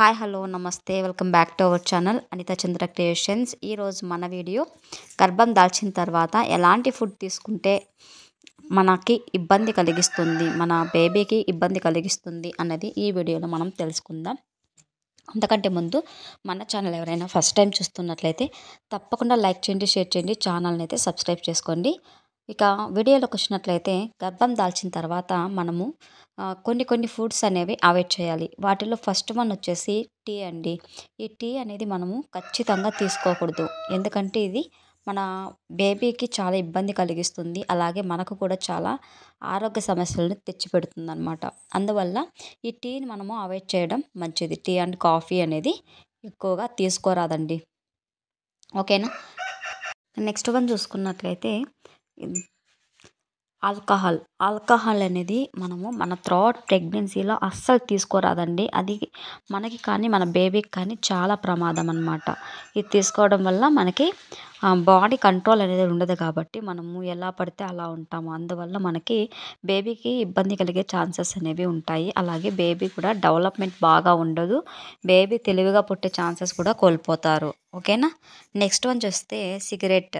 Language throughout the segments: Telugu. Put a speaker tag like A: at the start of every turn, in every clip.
A: హాయ్ హలో నమస్తే welcome back to our channel Anitha Chandra creations ఈరోజు మన వీడియో గర్భం దాల్చిన తర్వాత ఎలాంటి ఫుడ్ తీసుకుంటే మనకి ఇబ్బంది కలిగిస్తుంది మన బేబీకి ఇబ్బంది కలిగిస్తుంది అన్నది ఈ వీడియోలో మనం తెలుసుకుందాం అంతకంటే ముందు మన ఛానల్ ఎవరైనా ఫస్ట్ టైం చూస్తున్నట్లయితే తప్పకుండా లైక్ చేయండి షేర్ చేయండి ఛానల్ని అయితే సబ్స్క్రైబ్ చేసుకోండి ఇక వీడియోలోకి వచ్చినట్లయితే గర్భం దాల్చిన తర్వాత మనము కొన్ని కొన్ని ఫుడ్స్ అనేవి అవాయిడ్ చేయాలి వాటిలో ఫస్ట్ వన్ వచ్చేసి టీ అండి ఈ టీ అనేది మనము ఖచ్చితంగా తీసుకోకూడదు ఎందుకంటే ఇది మన బేబీకి చాలా ఇబ్బంది కలిగిస్తుంది అలాగే మనకు కూడా చాలా ఆరోగ్య సమస్యలను తెచ్చిపెడుతుంది అనమాట అందువల్ల ఈ టీని మనము అవాయిడ్ చేయడం మంచిది టీ అండ్ కాఫీ అనేది ఎక్కువగా తీసుకోరాదండి ఓకేనా నెక్స్ట్ వన్ చూసుకున్నట్లయితే ఆల్కహాల్ ఆల్కహాల్ అనేది మనము మన త్రోఆవుట్ ప్రెగ్నెన్సీలో అస్సలు తీసుకోరాదండి అది మనకి కానీ మన బేబీకి కానీ చాలా ప్రమాదం అనమాట ఇది తీసుకోవడం వల్ల మనకి బాడీ కంట్రోల్ అనేది ఉండదు కాబట్టి మనము ఎలా పడితే అలా ఉంటాము అందువల్ల మనకి బేబీకి ఇబ్బంది కలిగే ఛాన్సెస్ అనేవి ఉంటాయి అలాగే బేబీ కూడా డెవలప్మెంట్ బాగా ఉండదు బేబీ తెలివిగా పుట్టే ఛాన్సెస్ కూడా కోల్పోతారు ఓకేనా నెక్స్ట్ వన్ చూస్తే సిగరెట్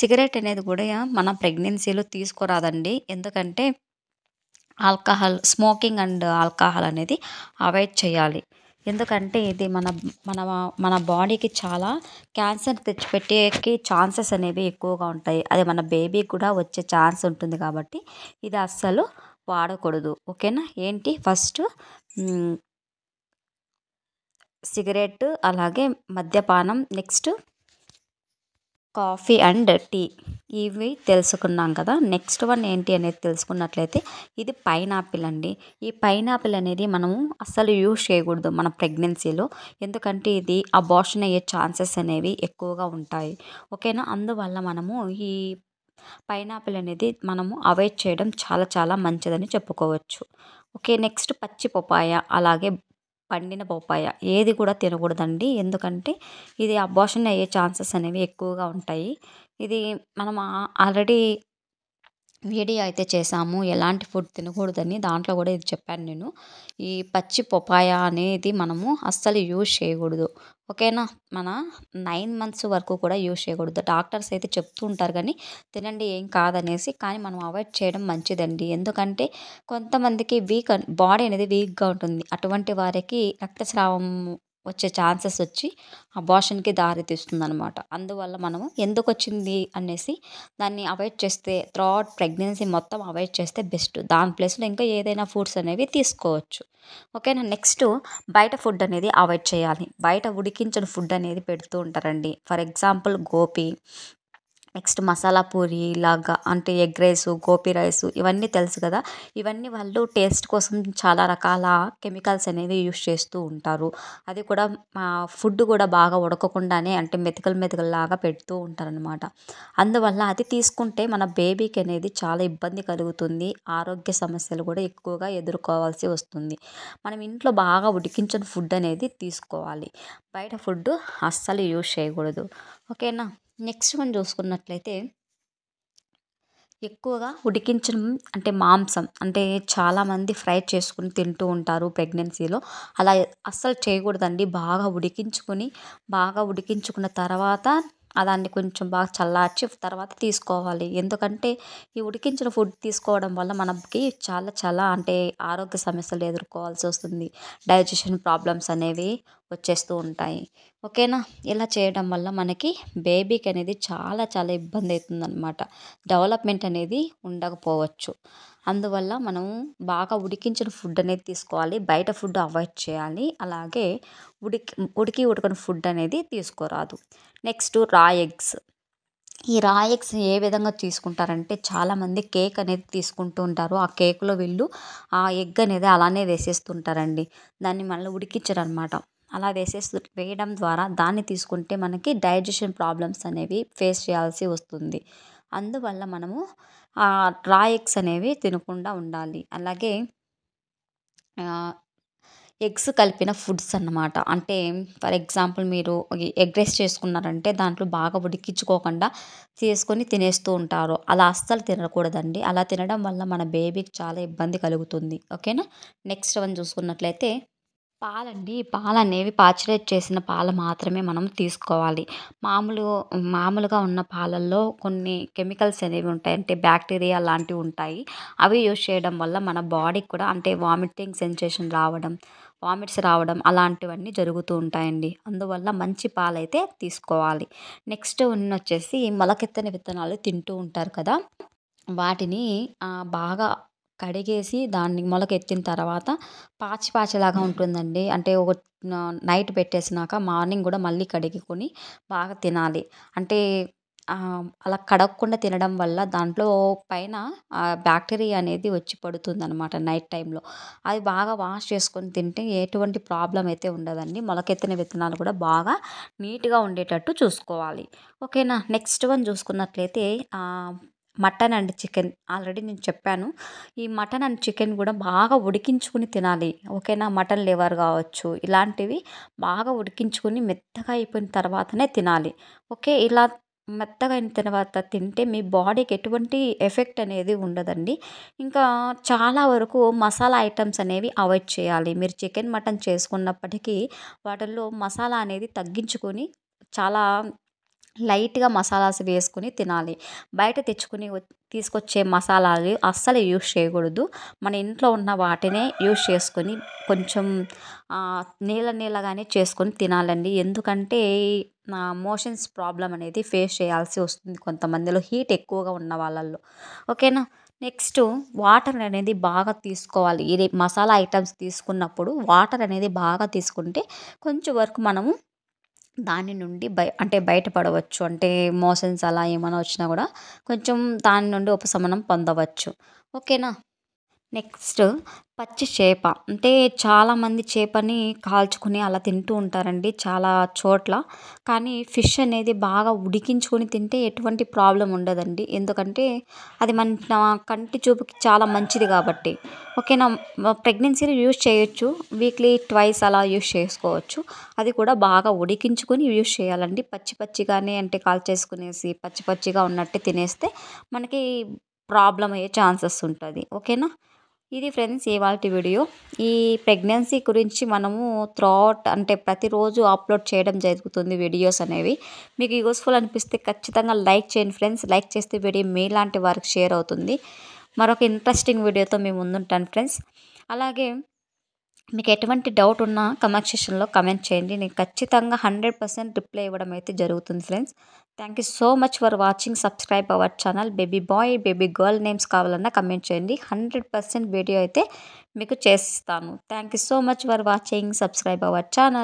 A: సిగరెట్ అనేది కూడా మన ప్రెగ్నెన్సీలో తీసుకోరాదండి ఎందుకంటే alcohol smoking and alcohol avoid అవాయిడ్ చేయాలి ఎందుకంటే ఇది మన మన మన బాడీకి చాలా క్యాన్సర్ తెచ్చిపెట్టేకి ఛాన్సెస్ అనేవి ఎక్కువగా ఉంటాయి అది మన బేబీకి కూడా వచ్చే ఛాన్స్ ఉంటుంది కాబట్టి ఇది అస్సలు వాడకూడదు ఓకేనా ఏంటి ఫస్ట్ సిగరెట్ అలాగే మద్యపానం నెక్స్ట్ కాఫీ అండ్ టీ ఇవి తెలుసుకున్నాం కదా నెక్స్ట్ వన్ ఏంటి అనేది తెలుసుకున్నట్లయితే ఇది పైనాపిల్ అండి ఈ పైనాపిల్ అనేది మనము అస్సలు యూజ్ చేయకూడదు మన ప్రెగ్నెన్సీలో ఎందుకంటే ఇది అబార్షన్ అయ్యే ఛాన్సెస్ అనేవి ఎక్కువగా ఉంటాయి ఓకేనా అందువల్ల మనము ఈ పైనాపిల్ అనేది మనము అవాయిడ్ చేయడం చాలా చాలా మంచిదని చెప్పుకోవచ్చు ఓకే నెక్స్ట్ పచ్చి పొపాయ అలాగే పండిన పొపాయ ఏది కూడా తినకూడదండి ఎందుకంటే ఇది అబార్షన్ అయ్యే ఛాన్సెస్ అనేవి ఎక్కువగా ఉంటాయి ఇది మనం ఆల్రెడీ వీడియో అయితే చేసాము ఎలాంటి ఫుడ్ తినకూడదని దాంట్లో కూడా ఇది చెప్పాను నేను ఈ పచ్చి పొపాయ అనేది మనము అస్సలు యూజ్ చేయకూడదు ఓకేనా మన నైన్ మంత్స్ వరకు కూడా యూజ్ చేయకూడదు డాక్టర్స్ అయితే చెప్తూ ఉంటారు కానీ తినండి ఏం కాదనేసి కానీ మనం అవాయిడ్ చేయడం మంచిదండి ఎందుకంటే కొంతమందికి వీక్ బాడీ అనేది వీక్గా ఉంటుంది అటువంటి వారికి రక్తస్రావం వచ్చే ఛాన్సెస్ వచ్చి అబార్షన్కి దారితీస్తుంది అనమాట అందువల్ల మనము ఎందుకు వచ్చింది అనేసి దాన్ని అవాయిడ్ చేస్తే త్రూఅవుట్ ప్రెగ్నెన్సీ మొత్తం అవాయిడ్ చేస్తే బెస్ట్ దాని ప్లేస్లో ఇంకా ఏదైనా ఫుడ్స్ అనేవి తీసుకోవచ్చు ఓకేనా నెక్స్ట్ బయట ఫుడ్ అనేది అవాయిడ్ చేయాలి బయట ఉడికించిన ఫుడ్ అనేది పెడుతూ ఉంటారండి for example gobi next masala puri లాగా అంటే ఎగ్ రైస్ గోపీ రైస్ ఇవన్నీ తెలుసు కదా ఇవన్నీ వాళ్ళు టేస్ట్ కోసం చాలా రకాల కెమికల్స్ అనేవి యూస్ చేస్తూ ఉంటారు అది కూడా మా ఫుడ్ కూడా బాగా ఉడకకుండానే అంటే మెతుకలు మెతుకలు లాగా పెడుతూ ఉంటారనమాట అందువల్ల అది తీసుకుంటే మన బేబీకి అనేది చాలా ఇబ్బంది కలుగుతుంది ఆరోగ్య సమస్యలు కూడా ఎక్కువగా ఎదుర్కోవాల్సి వస్తుంది మనం ఇంట్లో బాగా ఉడికించిన ఫుడ్ అనేది తీసుకోవాలి బయట ఫుడ్ అస్సలు యూస్ చేయకూడదు ఓకేనా నెక్స్ట్ మనం చూసుకున్నట్లయితే ఎక్కువగా ఉడికించడం అంటే మాంసం అంటే చాలామంది ఫ్రై చేసుకుని తింటూ ఉంటారు ప్రెగ్నెన్సీలో అలా అస్సలు చేయకూడదండి బాగా ఉడికించుకొని బాగా ఉడికించుకున్న తర్వాత దాన్ని కొంచెం బాగా చల్లార్చి తర్వాత తీసుకోవాలి ఎందుకంటే ఈ ఉడికించిన ఫుడ్ తీసుకోవడం వల్ల మనకి చాలా చాలా అంటే ఆరోగ్య సమస్యలు ఎదుర్కోవాల్సి వస్తుంది డైజెషన్ ప్రాబ్లమ్స్ అనేవి వచ్చేస్తూ ఉంటాయి ఓకేనా ఇలా చేయడం వల్ల మనకి బేబీకి అనేది చాలా చాలా ఇబ్బంది అవుతుందన్నమాట డెవలప్మెంట్ అనేది ఉండకపోవచ్చు అందువల్ల మనం బాగా ఉడికించిన ఫుడ్ అనేది తీసుకోవాలి బయట ఫుడ్ అవాయిడ్ చేయాలి అలాగే ఉడికి ఉడికి ఉడకని ఫుడ్ అనేది తీసుకోరాదు నెక్స్ట్ రా ఎగ్స్ ఈ రా ఎగ్స్ ఏ విధంగా తీసుకుంటారంటే చాలామంది కేక్ అనేది తీసుకుంటూ ఉంటారు ఆ కేక్లో వీళ్ళు ఆ ఎగ్ అనేది అలానే వేసేస్తుంటారండి దాన్ని మళ్ళీ ఉడికించరనమాట అలా వేసేస్తు వేయడం ద్వారా దాన్ని తీసుకుంటే మనకి డైజెషన్ ప్రాబ్లమ్స్ అనేవి ఫేస్ చేయాల్సి వస్తుంది అందువల్ల మనము రా ఎగ్స్ అనేవి తినకుండా ఉండాలి అలాగే ఎగ్స్ కలిపిన ఫుడ్స్ అన్నమాట అంటే ఫర్ ఎగ్జాంపుల్ మీరు ఎగ్ రైస్ చేసుకున్నారంటే దాంట్లో బాగా ఉడికించుకోకుండా తీసుకొని తినేస్తూ ఉంటారు అలా అస్సలు తినకూడదండి అలా తినడం వల్ల మన బేబీకి చాలా ఇబ్బంది కలుగుతుంది ఓకేనా నెక్స్ట్ వన్ చూసుకున్నట్లయితే పాలండి పాలు అనేవి చేసిన పాలు మాత్రమే మనం తీసుకోవాలి మామూలు మామూలుగా ఉన్న పాలల్లో కొన్ని కెమికల్స్ అనేవి ఉంటాయి అంటే బ్యాక్టీరియా లాంటివి ఉంటాయి అవి యూజ్ చేయడం వల్ల మన బాడీకి కూడా అంటే వామిటింగ్ సెన్సేషన్ రావడం వామిట్స్ రావడం అలాంటివన్నీ జరుగుతూ ఉంటాయండి అందువల్ల మంచి పాలైతే తీసుకోవాలి నెక్స్ట్ ఉన్న వచ్చేసి మొలకెత్తని విత్తనాలు తింటూ ఉంటారు కదా వాటిని బాగా కడిగేసి దాన్ని మొలకెత్తిన తర్వాత పాచి పాచిలాగా ఉంటుందండి అంటే ఒక నైట్ పెట్టేసినాక మార్నింగ్ కూడా మళ్ళీ కడిగికొని బాగా తినాలి అంటే అలా కడగకుండా తినడం వల్ల దాంట్లో పైన బ్యాక్టీరియా అనేది వచ్చి అనమాట నైట్ టైంలో అది బాగా వాష్ చేసుకొని తింటే ఎటువంటి ప్రాబ్లం అయితే ఉండదండి మొలకెత్తిన విత్తనాలు కూడా బాగా నీట్గా ఉండేటట్టు చూసుకోవాలి ఓకేనా నెక్స్ట్ వన్ చూసుకున్నట్లయితే మటన్ అండ్ చికెన్ ఆల్రెడీ నేను చెప్పాను ఈ మటన్ అండ్ చికెన్ కూడా బాగా ఉడికించుకుని తినాలి ఓకేనా మటన్ లివర్ కావచ్చు ఇలాంటివి బాగా ఉడికించుకుని మెత్తగా అయిపోయిన తర్వాతనే తినాలి ఓకే ఇలా మెత్తగా అయిన తర్వాత తింటే మీ బాడీకి ఎటువంటి ఎఫెక్ట్ అనేది ఉండదండి ఇంకా చాలా వరకు మసాలా ఐటమ్స్ అనేవి అవాయిడ్ చేయాలి మీరు చికెన్ మటన్ చేసుకున్నప్పటికీ వాటిల్లో మసాలా అనేది తగ్గించుకొని చాలా లైట్గా మసాలాస్ వేసుకుని తినాలి బయట తెచ్చుకుని తీసుకొచ్చే మసాలాలు అస్సలు యూస్ చేయకూడదు మన ఇంట్లో ఉన్న వాటినే యూస్ చేసుకొని కొంచెం నీళ్ళ నీళ్ళగానే చేసుకొని తినాలండి ఎందుకంటే నా మోషన్స్ ప్రాబ్లం అనేది ఫేస్ చేయాల్సి వస్తుంది కొంతమందిలో హీట్ ఎక్కువగా ఉన్న వాళ్ళల్లో ఓకేనా నెక్స్ట్ వాటర్ అనేది బాగా తీసుకోవాలి ఇది మసాలా ఐటమ్స్ తీసుకున్నప్పుడు వాటర్ అనేది బాగా తీసుకుంటే కొంచెం వరకు మనము దాని నుండి బయ అంటే బయటపడవచ్చు అంటే మోషన్స్ అలా ఏమైనా వచ్చినా కూడా కొంచెం దాని నుండి ఉపశమనం పొందవచ్చు ఓకేనా నెక్స్ట్ పచ్చి చేప అంటే చాలామంది చేపని కాల్చుకుని అలా తింటూ ఉంటారండి చాలా చోట్ల కానీ ఫిష్ అనేది బాగా ఉడికించుకొని తింటే ఎటువంటి ప్రాబ్లం ఉండదండి ఎందుకంటే అది మన కంటి చూపుకి చాలా మంచిది కాబట్టి ఓకేనా ప్రెగ్నెన్సీలో యూస్ చేయొచ్చు వీక్లీ ట్వైస్ అలా యూస్ చేసుకోవచ్చు అది కూడా బాగా ఉడికించుకొని యూస్ చేయాలండి పచ్చి పచ్చిగానే అంటే కాల్చేసుకునేసి పచ్చి పచ్చిగా ఉన్నట్టు తినేస్తే మనకి ప్రాబ్లం అయ్యే ఛాన్సెస్ ఉంటుంది ఓకేనా ఇది ఫ్రెండ్స్ ఇవాళ వీడియో ఈ ప్రెగ్నెన్సీ గురించి మనము త్రాట్ అంటే ప్రతిరోజు అప్లోడ్ చేయడం జరుగుతుంది వీడియోస్ అనేవి మీకు యూస్ఫుల్ అనిపిస్తే ఖచ్చితంగా లైక్ చేయండి ఫ్రెండ్స్ లైక్ చేస్తే వీడియో మీలాంటి వారికి షేర్ అవుతుంది మరొక ఇంట్రెస్టింగ్ వీడియోతో మేము ముందుంటాను ఫ్రెండ్స్ అలాగే మీకు ఎటువంటి డౌట్ ఉన్నా కమెంట్ సెషన్లో కమెంట్ చేయండి నేను ఖచ్చితంగా హండ్రెడ్ పర్సెంట్ రిప్లై ఇవ్వడం అయితే జరుగుతుంది friends thank you so much for watching subscribe our channel baby boy baby girl names కావాలన్నా కమెంట్ చేయండి హండ్రెడ్ పర్సెంట్ వీడియో అయితే మీకు చేసిస్తాను thank you so much for watching subscribe our channel